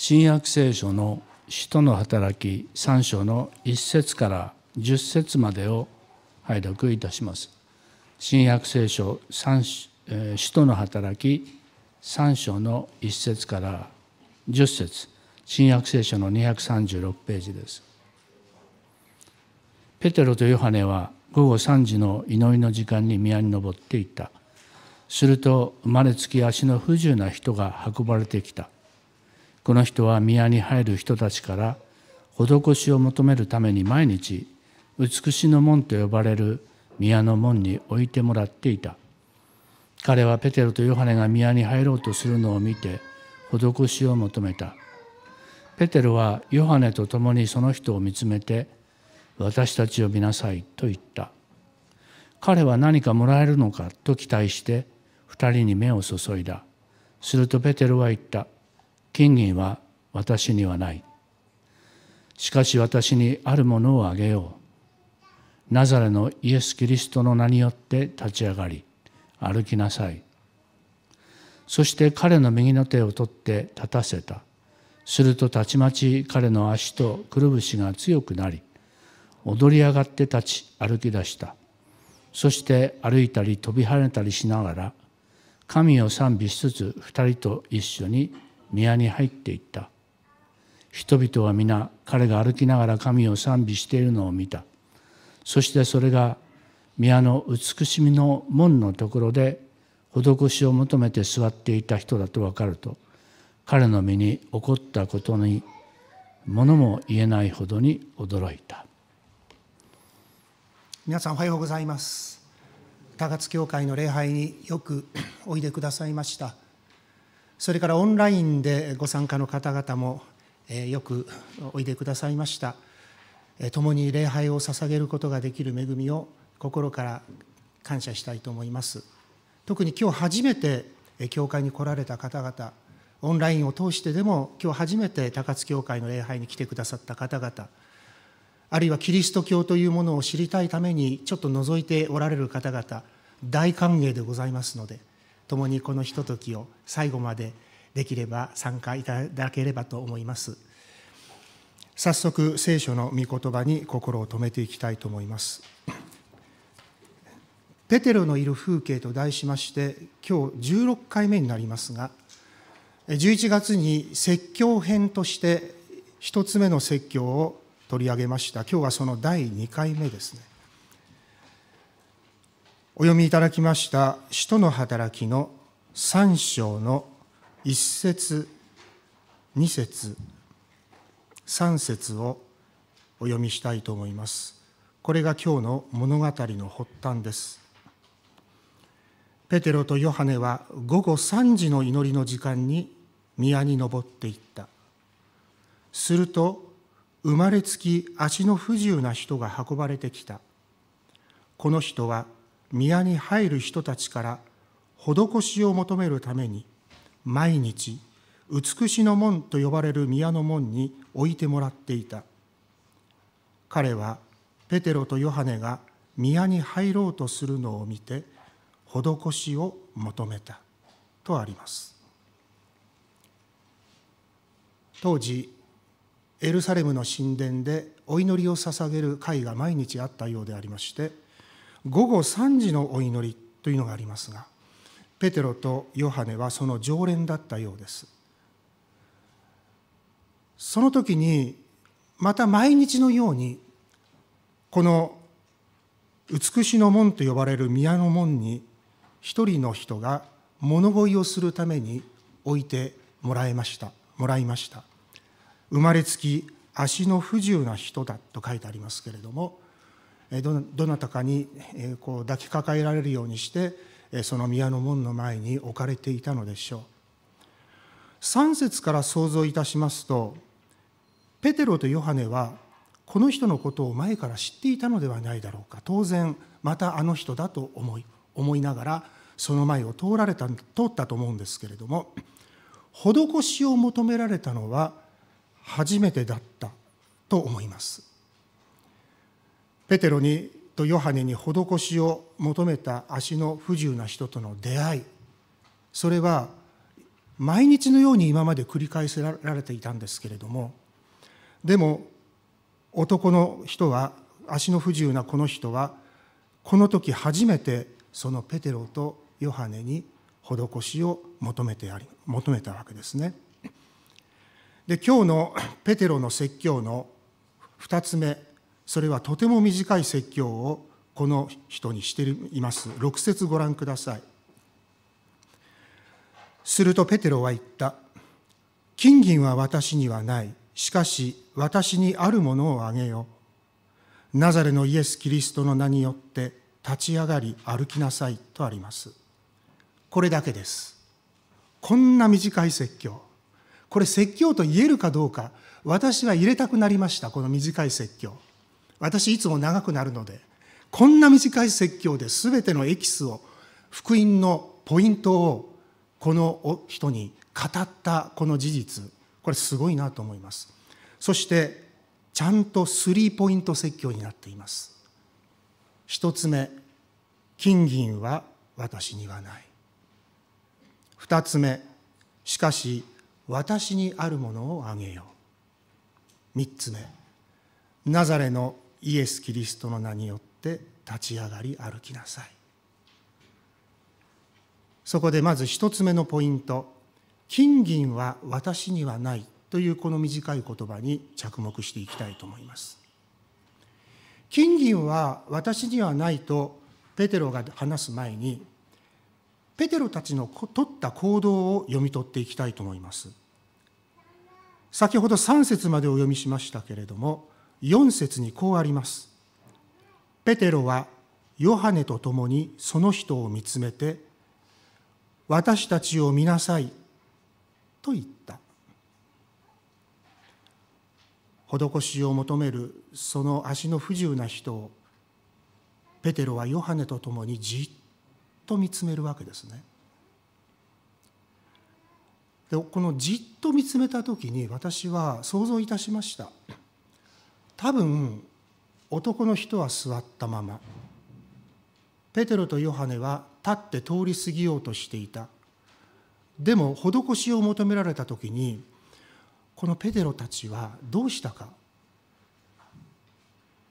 新約聖書の使徒の働き3章の1節から10節までを拝読いたします。新約聖書3、使徒の働き3章の1節から10節新約聖書の236ページです。ペテロとヨハネは午後3時の祈りの時間に宮に登っていった。すると生まれつき足の不自由な人が運ばれてきた。この人は宮に入る人たちから施しを求めるために毎日美しの門と呼ばれる宮の門に置いてもらっていた彼はペテロとヨハネが宮に入ろうとするのを見て施しを求めたペテロはヨハネと共にその人を見つめて私たちを見なさいと言った彼は何かもらえるのかと期待して2人に目を注いだするとペテロは言った「金銀は私にはない。しかし私にあるものをあげよう。ナザレのイエス・キリストの名によって立ち上がり、歩きなさい。そして彼の右の手を取って立たせた。するとたちまち彼の足とくるぶしが強くなり、踊り上がって立ち歩き出した。そして歩いたり飛び跳ねたりしながら、神を賛美しつつ二人と一緒に宮に入っていった人々は皆彼が歩きながら神を賛美しているのを見たそしてそれが宮の美しみの門のところで施しを求めて座っていた人だと分かると彼の身に起こったことに物も言えないほどに驚いた皆さんおはようございます高津教会の礼拝によくおいでくださいましたそれからオンラインでご参加の方々もよくおいでくださいました共に礼拝を捧げることができる恵みを心から感謝したいと思います特に今日初めて教会に来られた方々オンラインを通してでも今日初めて高津教会の礼拝に来てくださった方々あるいはキリスト教というものを知りたいためにちょっと覗いておられる方々大歓迎でございますので共にこのひとときを最後までできれば参加いただければと思います早速聖書の御言葉に心を留めていきたいと思いますペテロのいる風景と題しまして今日16回目になりますが11月に説教編として1つ目の説教を取り上げました今日はその第2回目ですねお読みいただきました「使徒の働き」の3章の1節2節3節をお読みしたいと思います。これが今日の物語の発端です。ペテロとヨハネは午後3時の祈りの時間に宮に登っていった。すると生まれつき足の不自由な人が運ばれてきた。この人は宮に入る人たちから施しを求めるために毎日美しの門と呼ばれる宮の門に置いてもらっていた彼はペテロとヨハネが宮に入ろうとするのを見て施しを求めたとあります当時エルサレムの神殿でお祈りを捧げる会が毎日あったようでありまして午後3時のお祈りというのがありますがペテロとヨハネはその常連だったようですその時にまた毎日のようにこの美しの門と呼ばれる宮の門に一人の人が物乞いをするために置いてもらいましたもらいました生まれつき足の不自由な人だと書いてありますけれどもどどなたかにこう抱きかかえられるようにしてその宮の門の前に置かれていたのでしょう3節から想像いたしますとペテロとヨハネはこの人のことを前から知っていたのではないだろうか当然またあの人だと思い思いながらその前を通られた通ったと思うんですけれども施しを求められたのは初めてだったと思いますペテロにとヨハネに施しを求めた足の不自由な人との出会いそれは毎日のように今まで繰り返せられていたんですけれどもでも男の人は足の不自由なこの人はこの時初めてそのペテロとヨハネに施しを求めてあり求めたわけですね。で今日のペテロの説教の2つ目それはとても短い説教をこの人にしています。6節ご覧ください。するとペテロは言った。金銀は私にはない。しかし私にあるものをあげよう。ナザレのイエス・キリストの名によって立ち上がり歩きなさいとあります。これだけです。こんな短い説教。これ説教と言えるかどうか、私は入れたくなりました、この短い説教。私いつも長くなるのでこんな短い説教で全てのエキスを福音のポイントをこの人に語ったこの事実これすごいなと思いますそしてちゃんと3ポイント説教になっています1つ目金銀は私にはない2つ目しかし私にあるものをあげよう3つ目ナザレのイエス・キリストの名によって立ち上がり歩きなさいそこでまず1つ目のポイント「金銀は私にはない」というこの短い言葉に着目していきたいと思います金銀は私にはないとペテロが話す前にペテロたちの取った行動を読み取っていきたいと思います先ほど3節までお読みしましたけれども4節にこうあります。ペテロはヨハネと共にその人を見つめて、私たちを見なさいと言った。施しを求めるその足の不自由な人を、ペテロはヨハネと共にじっと見つめるわけですね。でこのじっと見つめた時に私は想像いたしました。多分男の人は座ったままペテロとヨハネは立って通り過ぎようとしていたでも施しを求められた時にこのペテロたちはどうしたか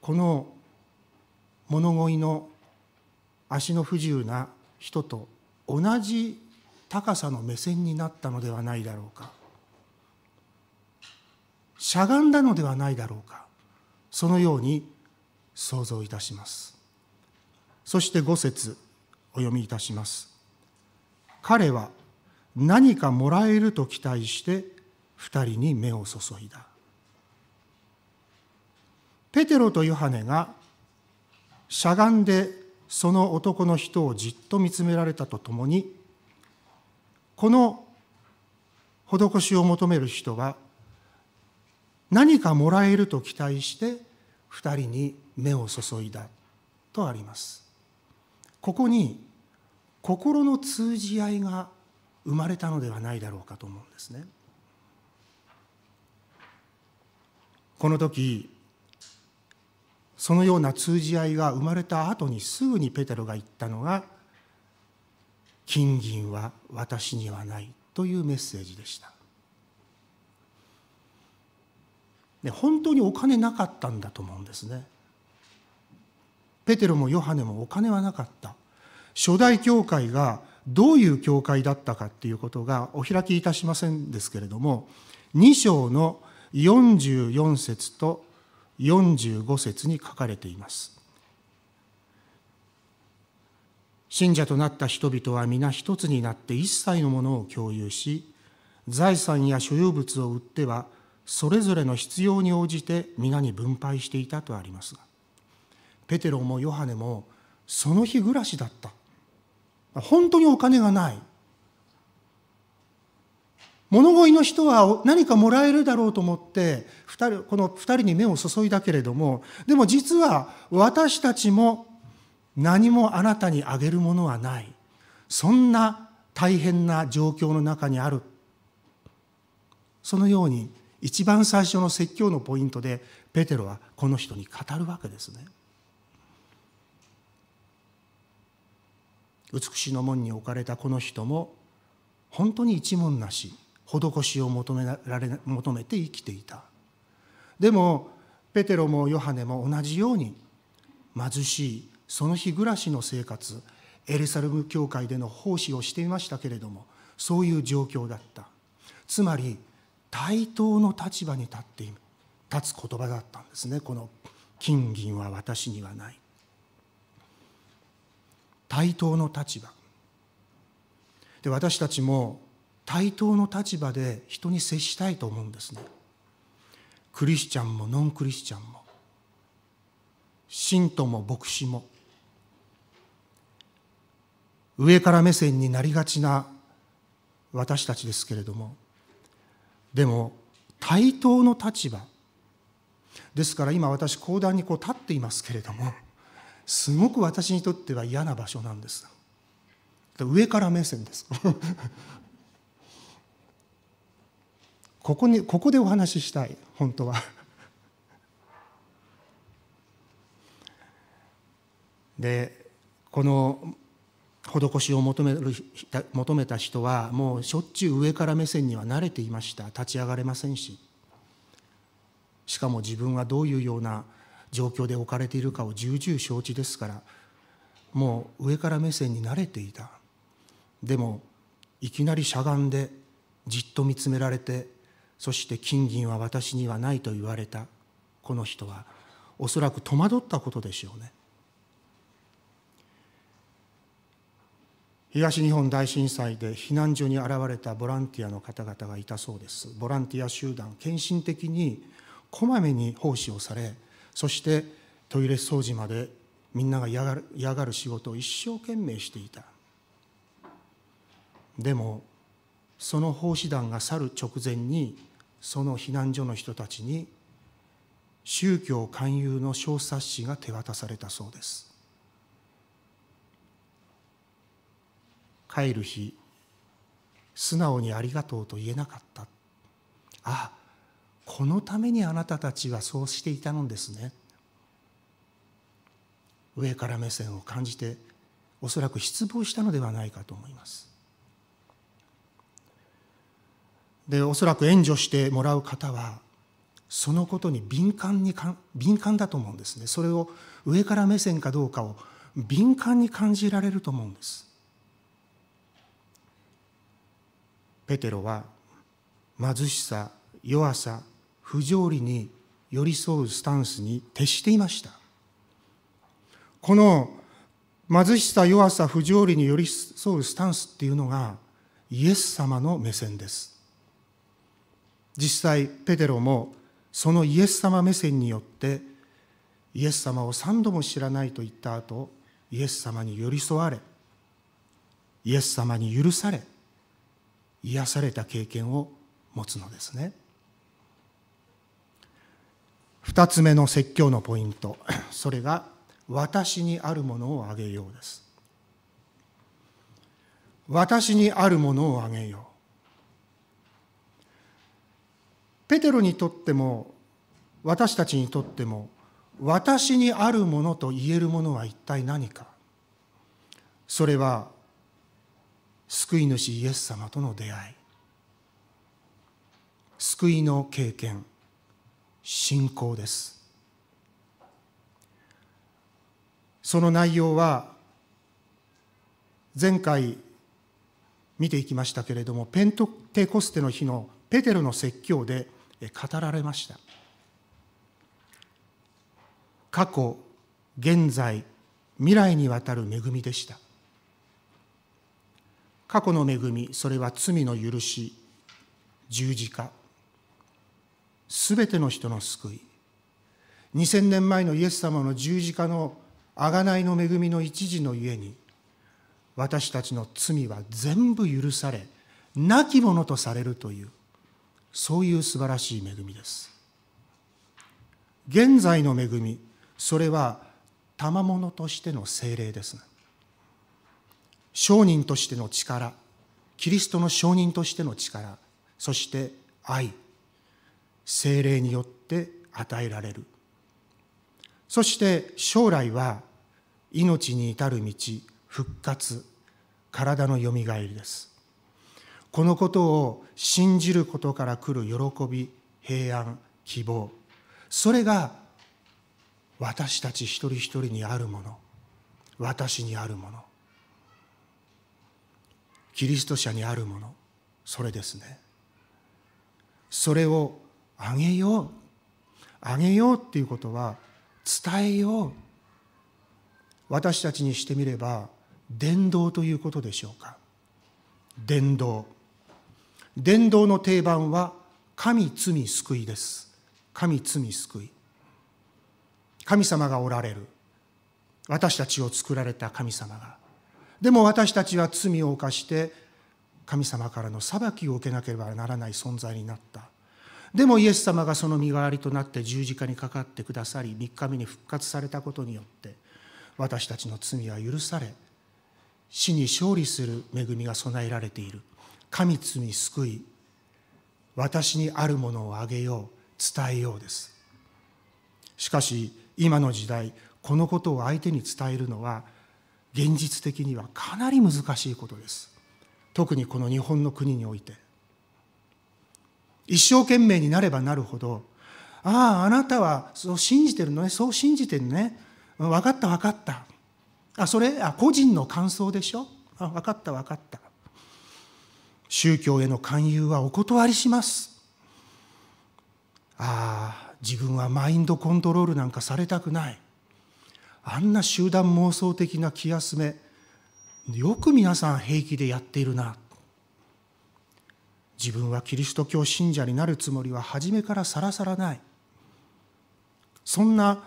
この物乞いの足の不自由な人と同じ高さの目線になったのではないだろうかしゃがんだのではないだろうかそのように想像いたしますそして5節お読みいたします彼は何かもらえると期待して2人に目を注いだペテロとヨハネがしゃがんでその男の人をじっと見つめられたとともにこの施しを求める人は何かもらえると期待して2人に目を注いだとありますここに心の通じ合いが生まれたのではないだろうかと思うんですねこの時そのような通じ合いが生まれた後にすぐにペテロが言ったのが「金銀は私にはない」というメッセージでしたね、本当にお金なかったんだと思うんですね。ペテロもヨハネもお金はなかった。初代教会がどういう教会だったかっていうことがお開きいたしませんですけれども、2章の44節と45節に書かれています。信者となった人々は皆一つになって一切のものを共有し、財産や所有物を売ってはそれぞれの必要に応じて皆に分配していたとありますがペテロもヨハネもその日暮らしだった本当にお金がない物乞いの人は何かもらえるだろうと思って二人この2人に目を注いだけれどもでも実は私たちも何もあなたにあげるものはないそんな大変な状況の中にあるそのように一番最初の説教のポイントでペテロはこの人に語るわけですね。美しの門に置かれたこの人も本当に一文なし施しを求められ求めて生きていたでもペテロもヨハネも同じように貧しいその日暮らしの生活エルサレム教会での奉仕をしていましたけれどもそういう状況だったつまり対等の立場に立って立つ言葉だったんですねこの「金銀は私にはない」対等の立場で私たちも対等の立場で人に接したいと思うんですねクリスチャンもノンクリスチャンも信徒も牧師も上から目線になりがちな私たちですけれどもでも対等の立場ですから今私講談にこう立っていますけれどもすごく私にとっては嫌な場所なんです上から目線です ここにここでお話ししたい本当はでこの施しを求める求めた人はもうしょっちゅう上から目線には慣れていました立ち上がれませんししかも自分はどういうような状況で置かれているかを重々承知ですからもう上から目線に慣れていたでもいきなりしゃがんでじっと見つめられてそして金銀は私にはないと言われたこの人はおそらく戸惑ったことでしょうね東日本大震災で避難所に現れたボランティアの方々がいたそうですボランティア集団献身的にこまめに奉仕をされそしてトイレ掃除までみんなが嫌がる嫌がる仕事を一生懸命していたでもその奉仕団が去る直前にその避難所の人たちに宗教勧誘の小冊子が手渡されたそうです入る日素直にありがとうと言えなかったあこのためにあなたたちはそうしていたのですね上から目線を感じておそらく失望したのではないかと思いますでおそらく援助してもらう方はそのことに敏感にか敏感だと思うんですねそれを上から目線かどうかを敏感に感じられると思うんですペテロは貧しさ弱さ不条理に寄り添うスタンスに徹していましたこの貧しさ弱さ不条理に寄り添うスタンスっていうのがイエス様の目線です実際ペテロもそのイエス様目線によってイエス様を三度も知らないと言った後イエス様に寄り添われイエス様に許され癒された経験を持つのですね二つ目の説教のポイント それが私にあるものをあげようです私にあるものをあげようペテロにとっても私たちにとっても私にあるものと言えるものは一体何かそれは救い主イエス様との出会い救いの経験信仰ですその内容は前回見ていきましたけれどもペントテコステの日のペテロの説教で語られました過去現在未来にわたる恵みでした過去の恵みそれは罪の許し十字架すべての人の救い2000年前のイエス様の十字架の贖いの恵みの一時のゆえに私たちの罪は全部許され亡き者とされるというそういう素晴らしい恵みです現在の恵みそれは賜物としての精霊です、ね商人としての力キリストの証人としての力そして愛精霊によって与えられるそして将来は命に至る道復活体のよみがえりですこのことを信じることから来る喜び平安希望それが私たち一人一人にあるもの私にあるものキリスト者にあるものそれですねそれをあげようあげようっていうことは伝えよう私たちにしてみれば伝道ということでしょうか伝道伝道の定番は神罪救いです神罪救い神様がおられる私たちを作られた神様がでも私たちは罪を犯して神様からの裁きを受けなければならない存在になったでもイエス様がその身代わりとなって十字架にかかってくださり3日目に復活されたことによって私たちの罪は許され死に勝利する恵みが備えられている神罪救い私にあるものをあげよう伝えようですしかし今の時代このことを相手に伝えるのは現実的にはかなり難しいことです特にこの日本の国において一生懸命になればなるほどあああなたはそう信じてるのねそう信じてるね分かった分かったあそれあ個人の感想でしょあ分かった分かった宗教への勧誘はお断りしますああ自分はマインドコントロールなんかされたくないあんな集団妄想的な気休めよく皆さん平気でやっているな自分はキリスト教信者になるつもりは初めからさらさらないそんな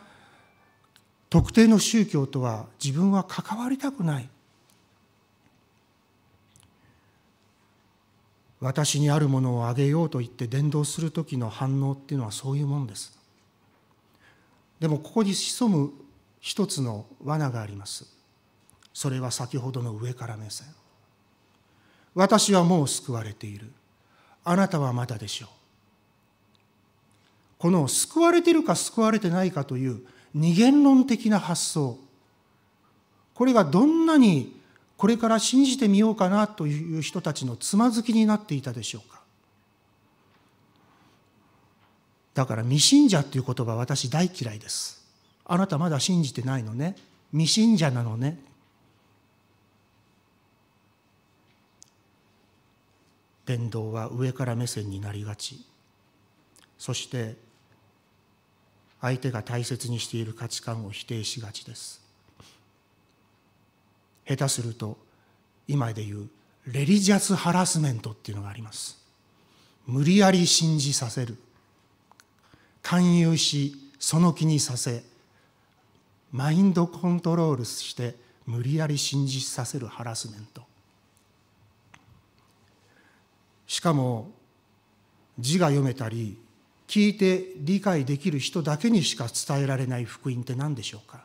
特定の宗教とは自分は関わりたくない私にあるものをあげようと言って伝道する時の反応っていうのはそういうもんですでもここに潜む一つの罠がありますそれは先ほどの上から目線私はもう救われているあなたはまだでしょうこの救われているか救われてないかという二元論的な発想これがどんなにこれから信じてみようかなという人たちのつまずきになっていたでしょうかだから未信者という言葉私大嫌いですあなたまだ信じてないのね未信者なのね伝道は上から目線になりがちそして相手が大切にしている価値観を否定しがちです下手すると今でいうレリジャスハラスメントっていうのがあります無理やり信じさせる勧誘しその気にさせマインドコントロールして無理やり信じさせるハラスメントしかも字が読めたり聞いて理解できる人だけにしか伝えられない福音って何でしょうか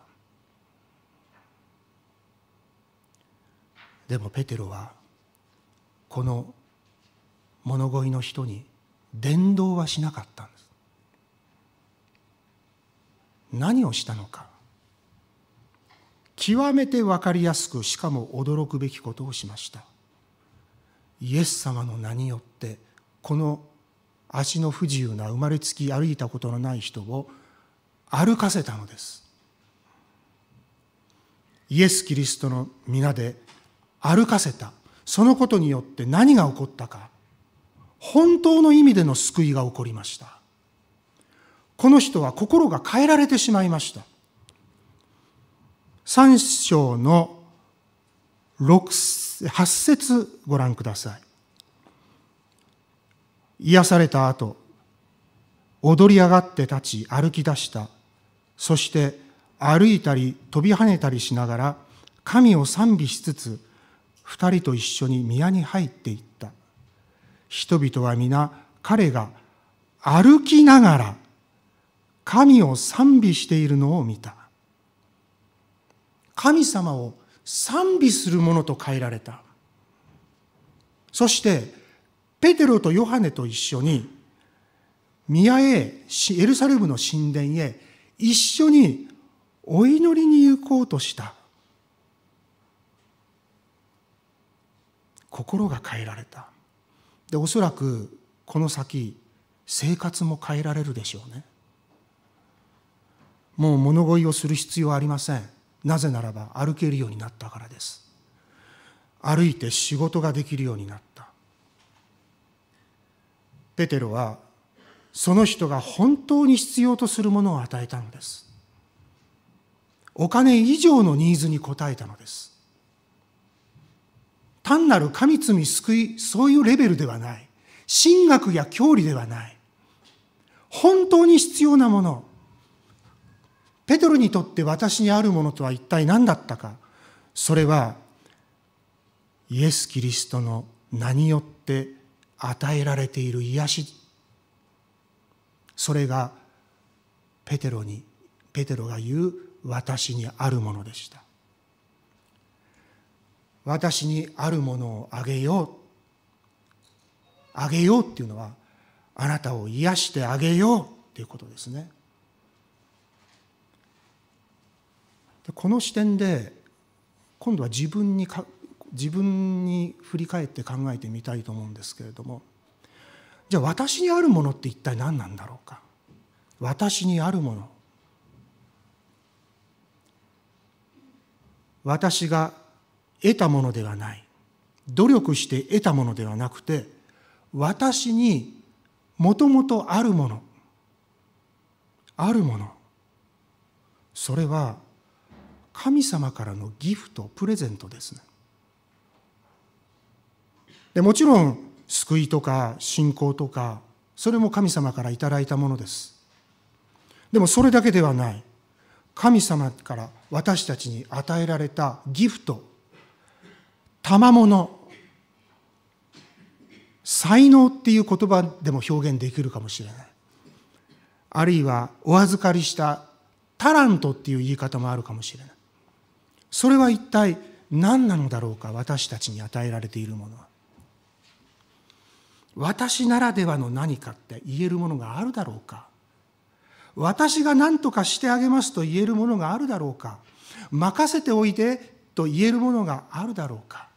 でもペテロはこの物乞いの人に伝道はしなかったんです何をしたのか極めて分かりやすくしかも驚くべきことをしましたイエス様の名によってこの足の不自由な生まれつき歩いたことのない人を歩かせたのですイエス・キリストの皆で歩かせたそのことによって何が起こったか本当の意味での救いが起こりましたこの人は心が変えられてしまいました3章の六8節ご覧ください。癒された後、踊り上がって立ち歩き出した。そして歩いたり飛び跳ねたりしながら神を賛美しつつ二人と一緒に宮に入っていった。人々は皆彼が歩きながら神を賛美しているのを見た。神様を賛美するものと変えられた。そして、ペテロとヨハネと一緒に、宮へ、エルサレムの神殿へ、一緒にお祈りに行こうとした。心が変えられた。で、おそらく、この先、生活も変えられるでしょうね。もう物乞いをする必要はありません。なぜならば歩けるようになったからです歩いて仕事ができるようになったペテロはその人が本当に必要とするものを与えたのですお金以上のニーズに応えたのです単なる神罪救いそういうレベルではない神学や教理ではない本当に必要なものペトロにとって私にあるものとは一体何だったかそれはイエス・キリストの名によって与えられている癒しそれがペテロにペテロが言う私にあるものでした私にあるものをあげようあげようっていうのはあなたを癒してあげようっていうことですねこの視点で今度は自分にか自分に振り返って考えてみたいと思うんですけれどもじゃあ私にあるものって一体何なんだろうか私にあるもの私が得たものではない努力して得たものではなくて私にもともとあるものあるものそれは神様からのギフトプレゼントですねでもちろん救いとか信仰とかそれも神様からいただいたものですでもそれだけではない神様から私たちに与えられたギフト賜物才能っていう言葉でも表現できるかもしれないあるいはお預かりしたタラントっていう言い方もあるかもしれないそれは一体何なのだろうか私たちに与えられているものは私ならではの何かって言えるものがあるだろうか私が何とかしてあげますと言えるものがあるだろうか任せておいてと言えるものがあるだろうか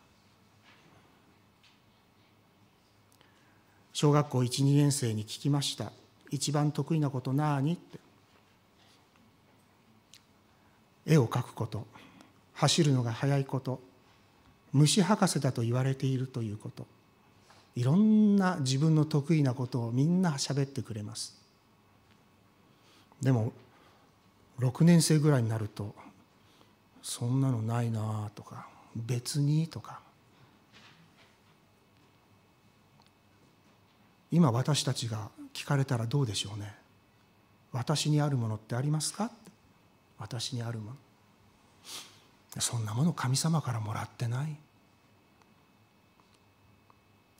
小学校12年生に聞きました一番得意なことなあにって絵を描くこと走るのが速いこと虫博士だと言われているということいろんな自分の得意なことをみんな喋ってくれますでも6年生ぐらいになるとそんなのないなとか別にとか今私たちが聞かれたらどうでしょうね私にあるものってありますか私にあるものそんなもの神様からもらってない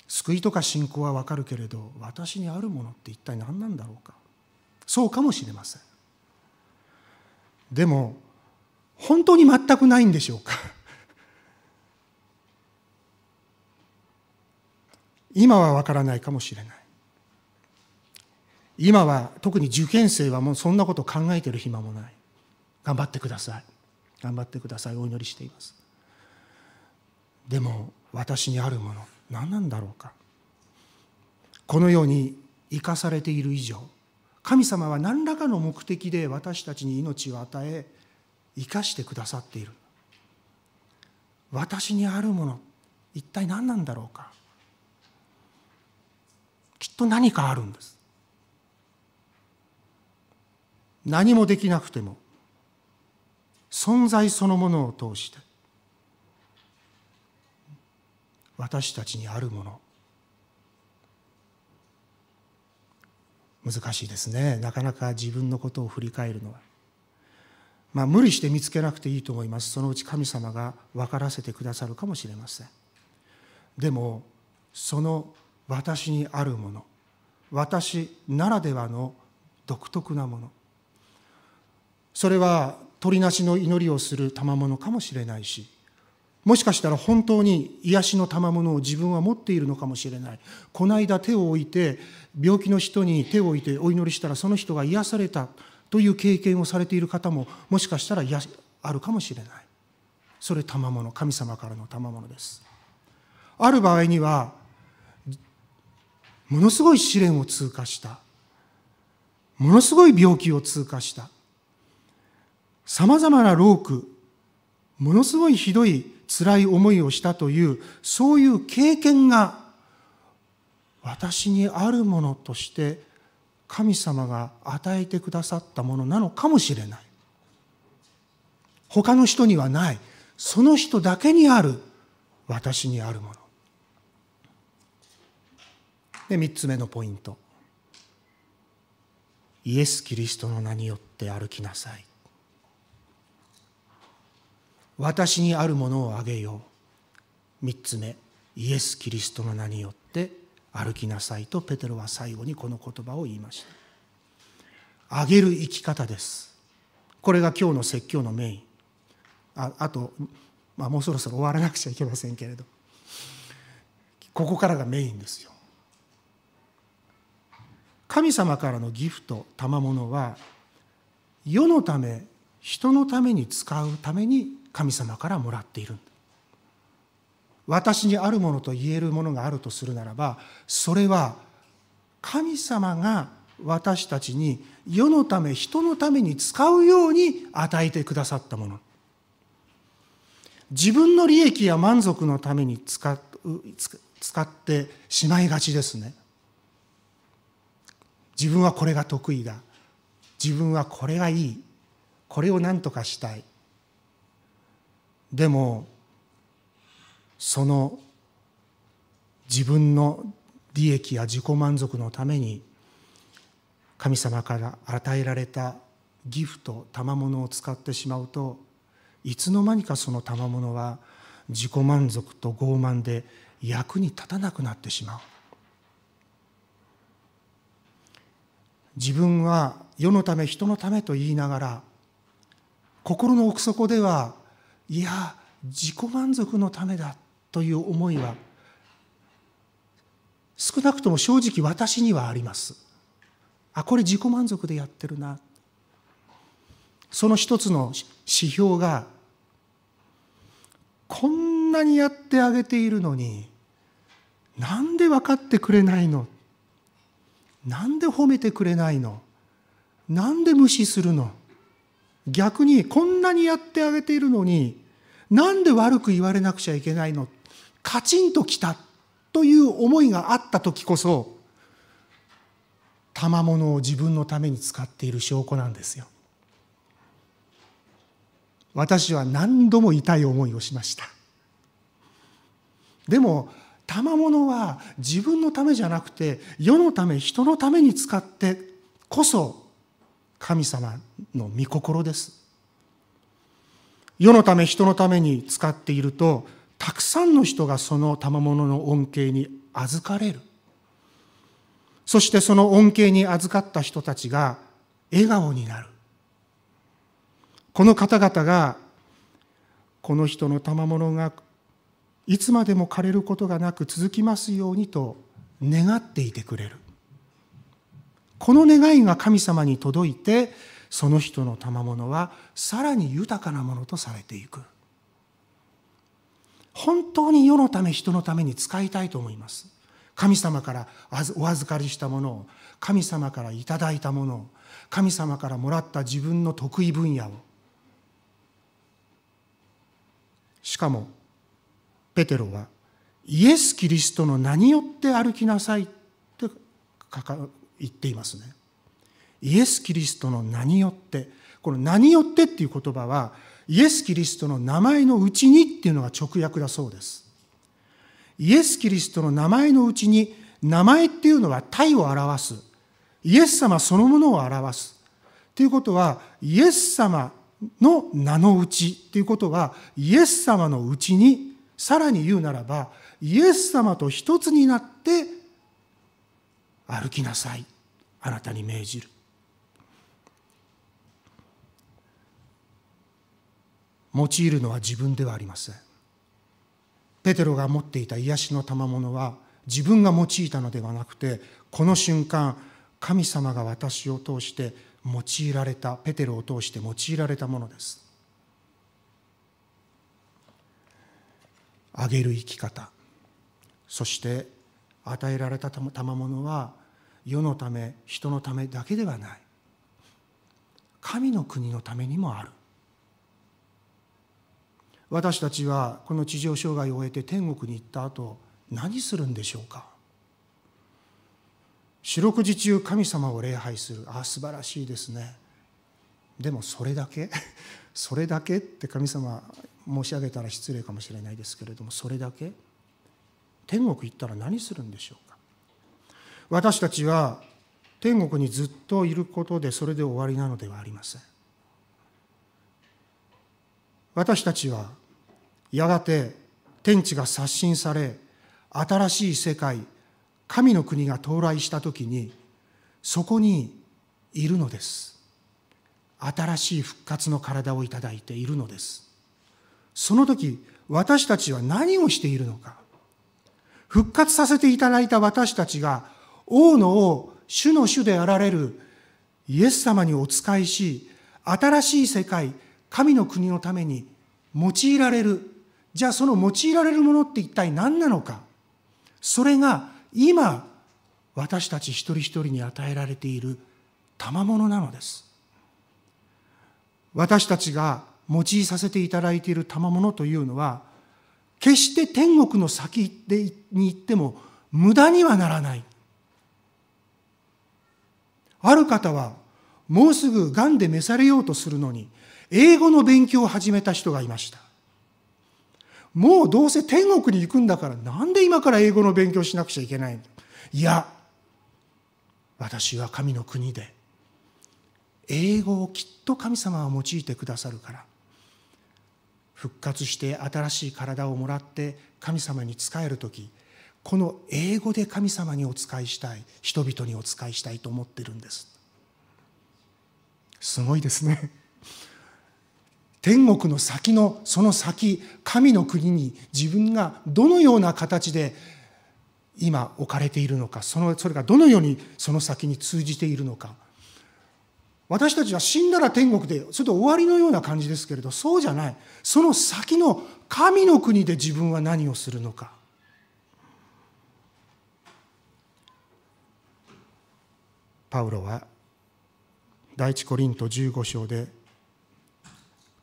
救いとか信仰はわかるけれど私にあるものって一体何なんだろうかそうかもしれませんでも本当に全くないんでしょうか今はわからないかもしれない今は特に受験生はもうそんなこと考えてる暇もない頑張ってください頑張ってくださいお祈りしていますでも私にあるもの何なんだろうかこのように生かされている以上神様は何らかの目的で私たちに命を与え生かしてくださっている私にあるもの一体何なんだろうかきっと何かあるんです何もできなくても存在そのものを通して私たちにあるもの難しいですねなかなか自分のことを振り返るのはまあ無理して見つけなくていいと思いますそのうち神様が分からせてくださるかもしれませんでもその私にあるもの私ならではの独特なものそれは鳥なしの祈りをする賜物かもしれないしもしかしたら本当に癒しの賜物を自分は持っているのかもしれないこの間手を置いて病気の人に手を置いてお祈りしたらその人が癒されたという経験をされている方ももしかしたらあるかもしれないそれ賜物神様からの賜物ですある場合にはものすごい試練を通過したものすごい病気を通過したさまざまな労苦、ものすごいひどい辛い思いをしたという、そういう経験が私にあるものとして神様が与えてくださったものなのかもしれない。他の人にはない、その人だけにある、私にあるもの。で、3つ目のポイント。イエス・キリストの名によって歩きなさい。私にあるものをあげよう三つ目イエス・キリストの名によって歩きなさいとペテロは最後にこの言葉を言いましたあげる生き方ですこれが今日の説教のメインああと、まあ、もうそろそろ終わらなくちゃいけませんけれどここからがメインですよ神様からのギフト賜物は世のため人のために使うために神様からもらっている私にあるものと言えるものがあるとするならばそれは神様が私たちに世のため人のために使うように与えてくださったもの自分の利益や満足のために使使ってしまいがちですね自分はこれが得意だ自分はこれがいいこれを何とかしたいでもその自分の利益や自己満足のために神様から与えられたギフト賜物を使ってしまうといつの間にかその賜物は自己満足と傲慢で役に立たなくなってしまう自分は世のため人のためと言いながら心の奥底ではいや自己満足のためだという思いは少なくとも正直私にはありますあこれ自己満足でやってるなその一つの指標がこんなにやってあげているのになんで分かってくれないのなんで褒めてくれないのなんで無視するの逆にこんなにやってあげているのになんで悪く言われなくちゃいけないのカチンときたという思いがあった時こそ賜物を自分のために使っている証拠なんですよ。私は何度も痛い思いをしました。でも賜物は自分のためじゃなくて世のため人のために使ってこそ神様の御心です。世のため人のために使っているとたくさんの人がその賜物の恩恵に預かれるそしてその恩恵に預かった人たちが笑顔になるこの方々がこの人の賜物がいつまでも枯れることがなく続きますようにと願っていてくれるこの願いが神様に届いてその人の賜物はさらに豊かなものとされていく本当に世のため人のために使いたいと思います神様からお預かりしたものを神様からいただいたものを神様からもらった自分の得意分野をしかもペテロはイエス・キリストの名によって歩きなさいって言っていますねイエス・キリストの名によってこの「名によって」っていう言葉はイエス・キリストの名前のうちにっていうのが直訳だそうですイエス・キリストの名前のうちに名前っていうのは体を表すイエス様そのものを表すということはイエス様の名のうちということはイエス様のうちにさらに言うならばイエス様と一つになって歩きなさいあなたに命じる用いるのは自分ではありませんペテロが持っていた癒しの賜物は自分が用いたのではなくてこの瞬間神様が私を通して用いられたペテロを通して用いられたものですあげる生き方そして与えられた賜物は世のため人のためだけではない神の国のためにもある私たちはこの地上生涯を終えて天国に行った後何するんでしょうか四六時中神様を礼拝するああ素晴らしいですねでもそれだけ それだけって神様申し上げたら失礼かもしれないですけれどもそれだけ天国行ったら何するんでしょうか私たちは天国にずっといることでそれで終わりなのではありません私たちはやがて天地が刷新され新しい世界神の国が到来した時にそこにいるのです新しい復活の体をいただいているのですその時私たちは何をしているのか復活させていただいた私たちが王の王主の主であられるイエス様にお仕えし新しい世界神の国のために用いられるじゃあその用いられるものって一体何なのかそれが今私たち一人一人に与えられている賜物なのです私たちが用いさせていただいている賜物というのは決して天国の先でに行っても無駄にはならないある方はもうすぐがんで召されようとするのに英語の勉強を始めた人がいました。もうどうせ天国に行くんだからなんで今から英語の勉強しなくちゃいけないのいや、私は神の国で英語をきっと神様は用いてくださるから復活して新しい体をもらって神様に仕える時この英語で神様にお仕えしたい人々にお仕えしたいと思ってるんですすごいですね天国の先のその先神の国に自分がどのような形で今置かれているのかそのそれがどのようにその先に通じているのか私たちは死んだら天国でそれと終わりのような感じですけれどそうじゃないその先の神の国で自分は何をするのかパウロは第一コリント15章で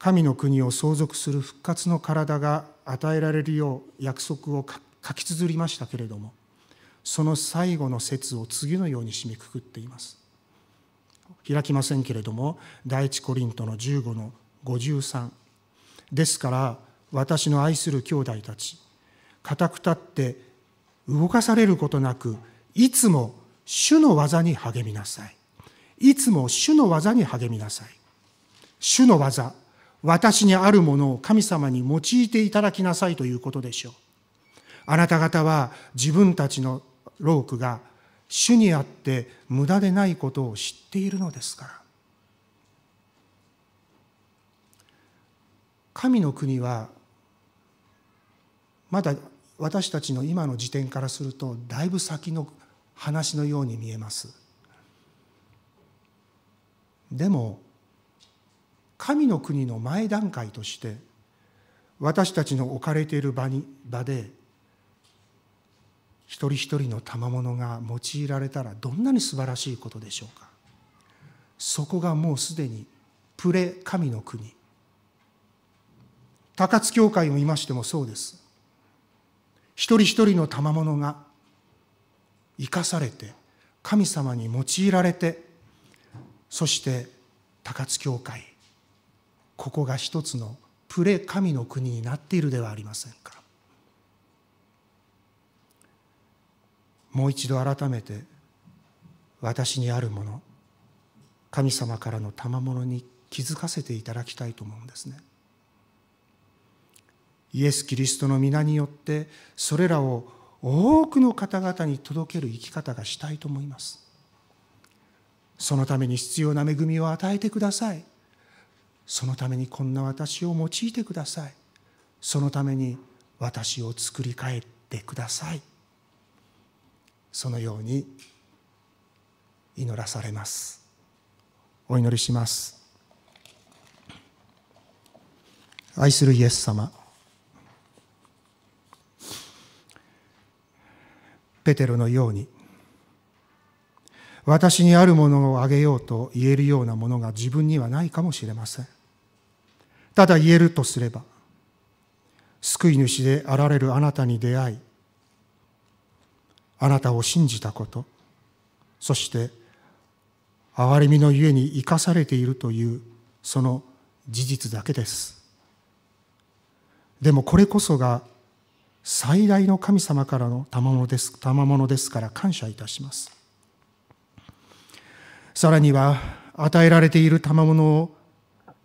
神の国を相続する復活の体が与えられるよう約束を書き綴りましたけれどもその最後の説を次のように締めくくっています開きませんけれども第一コリントの15の53ですから私の愛する兄弟たち固く立って動かされることなくいつも主の技に励みなさいいつも主の技に励みなさい主の技私にあるものを神様に用いていただきなさいということでしょう。あなた方は自分たちの労苦が主にあって無駄でないことを知っているのですから。神の国はまだ私たちの今の時点からするとだいぶ先の話のように見えます。でも神の国の前段階として私たちの置かれている場に場で一人一人の賜物が用いられたらどんなに素晴らしいことでしょうかそこがもうすでにプレ神の国高津教会を見ましてもそうです一人一人の賜物が生かされて神様に用いられてそして高津教会ここが一つのプレ神の国になっているではありませんかもう一度改めて私にあるもの神様からの賜物に気づかせていただきたいと思うんですねイエス・キリストの皆によってそれらを多くの方々に届ける生き方がしたいと思いますそのために必要な恵みを与えてくださいそのためにこんな私を用いてくださいそのために私を作り変えてくださいそのように祈らされますお祈りします愛するイエス様ペテロのように私にあるものをあげようと言えるようなものが自分にはないかもしれませんただ言えるとすれば、救い主であられるあなたに出会い、あなたを信じたこと、そして、憐れみのゆえに生かされているという、その事実だけです。でもこれこそが最大の神様からの賜物です賜物ですから感謝いたします。さらには与えられている賜物を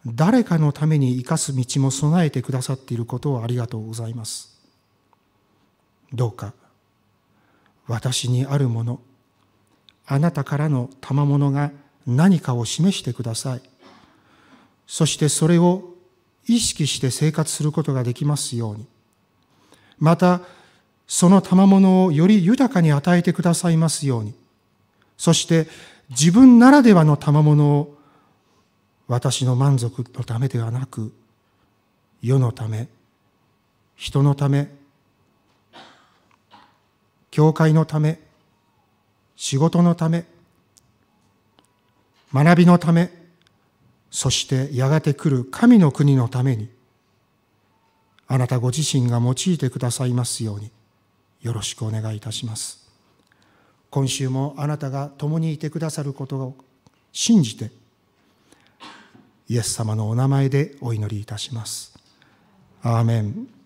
誰かのために生かす道も備えてくださっていることをありがとうございます。どうか、私にあるもの、あなたからの賜物が何かを示してください。そしてそれを意識して生活することができますように。また、その賜物をより豊かに与えてくださいますように。そして、自分ならではの賜物を私の満足のためではなく世のため人のため教会のため仕事のため学びのためそしてやがて来る神の国のためにあなたご自身が用いてくださいますようによろしくお願いいたします今週もあなたが共にいてくださることを信じてイエス様のお名前でお祈りいたします。アーメン